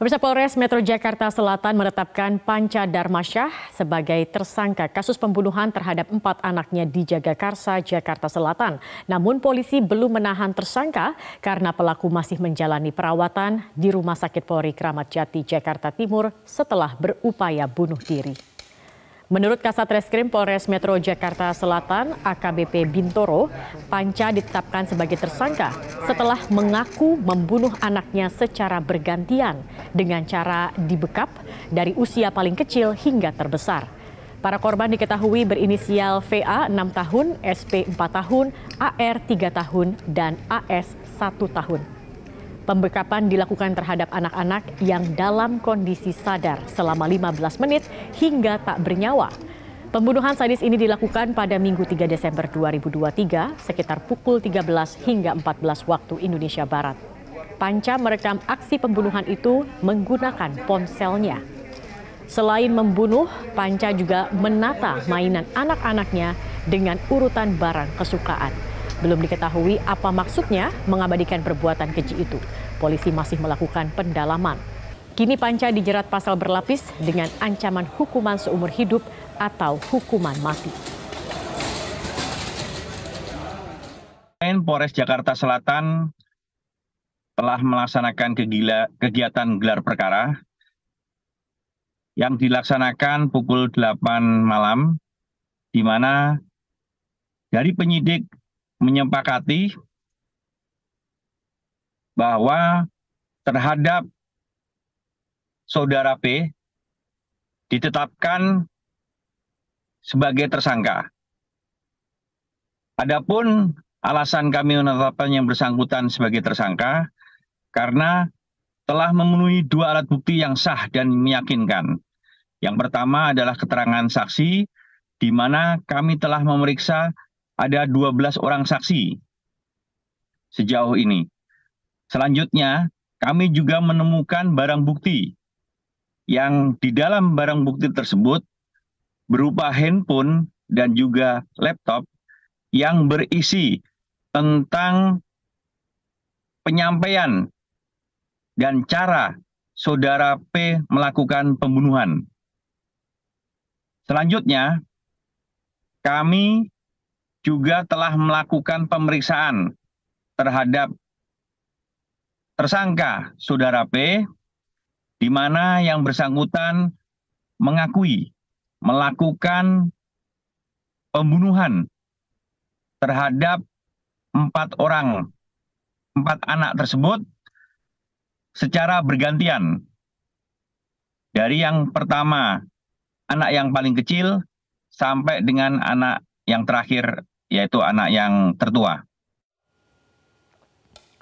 Pemirsa Polres Metro Jakarta Selatan menetapkan Panca Darmasyah sebagai tersangka kasus pembunuhan terhadap empat anaknya di Jagakarsa, Jakarta Selatan. Namun polisi belum menahan tersangka karena pelaku masih menjalani perawatan di Rumah Sakit Polri Kramat Jati, Jakarta Timur setelah berupaya bunuh diri. Menurut Kasat Reskrim Polres Metro Jakarta Selatan, AKBP Bintoro, Panca ditetapkan sebagai tersangka setelah mengaku membunuh anaknya secara bergantian dengan cara dibekap dari usia paling kecil hingga terbesar. Para korban diketahui berinisial VA 6 tahun, SP 4 tahun, AR 3 tahun, dan AS 1 tahun. Pembekapan dilakukan terhadap anak-anak yang dalam kondisi sadar selama 15 menit hingga tak bernyawa. Pembunuhan sadis ini dilakukan pada Minggu 3 Desember 2023 sekitar pukul 13 hingga 14 waktu Indonesia Barat. Panca merekam aksi pembunuhan itu menggunakan ponselnya. Selain membunuh, Panca juga menata mainan anak-anaknya dengan urutan barang kesukaan. Belum diketahui apa maksudnya mengabadikan perbuatan keji itu. Polisi masih melakukan pendalaman. Kini Panca dijerat pasal berlapis dengan ancaman hukuman seumur hidup atau hukuman mati. Polres Jakarta Selatan telah melaksanakan kegila, kegiatan gelar perkara yang dilaksanakan pukul 8 malam, di mana dari penyidik menyepakati bahwa terhadap saudara P ditetapkan sebagai tersangka. Adapun alasan kami menetapkan yang bersangkutan sebagai tersangka karena telah memenuhi dua alat bukti yang sah dan meyakinkan. Yang pertama adalah keterangan saksi di mana kami telah memeriksa ada 12 orang saksi sejauh ini. Selanjutnya, kami juga menemukan barang bukti yang di dalam barang bukti tersebut berupa handphone dan juga laptop yang berisi tentang penyampaian dan cara saudara P melakukan pembunuhan. Selanjutnya, kami juga telah melakukan pemeriksaan terhadap tersangka saudara P, di mana yang bersangkutan mengakui melakukan pembunuhan terhadap empat orang, empat anak tersebut secara bergantian. Dari yang pertama, anak yang paling kecil, sampai dengan anak yang terakhir yaitu anak yang tertua.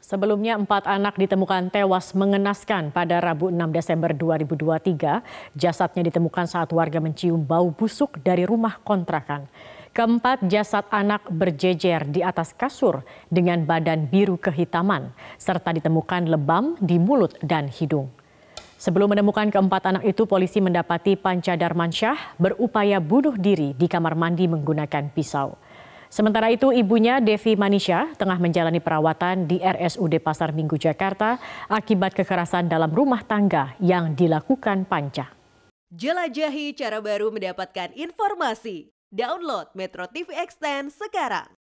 Sebelumnya, empat anak ditemukan tewas mengenaskan pada Rabu 6 Desember 2023. Jasadnya ditemukan saat warga mencium bau busuk dari rumah kontrakan. Keempat jasad anak berjejer di atas kasur dengan badan biru kehitaman, serta ditemukan lebam di mulut dan hidung. Sebelum menemukan keempat anak itu, polisi mendapati Panca Darmansyah berupaya bunuh diri di kamar mandi menggunakan pisau. Sementara itu ibunya Devi Manisha tengah menjalani perawatan di RSUD Pasar Minggu Jakarta akibat kekerasan dalam rumah tangga yang dilakukan Panca. Jelajahi cara baru mendapatkan informasi. Download Metro TV Extend sekarang.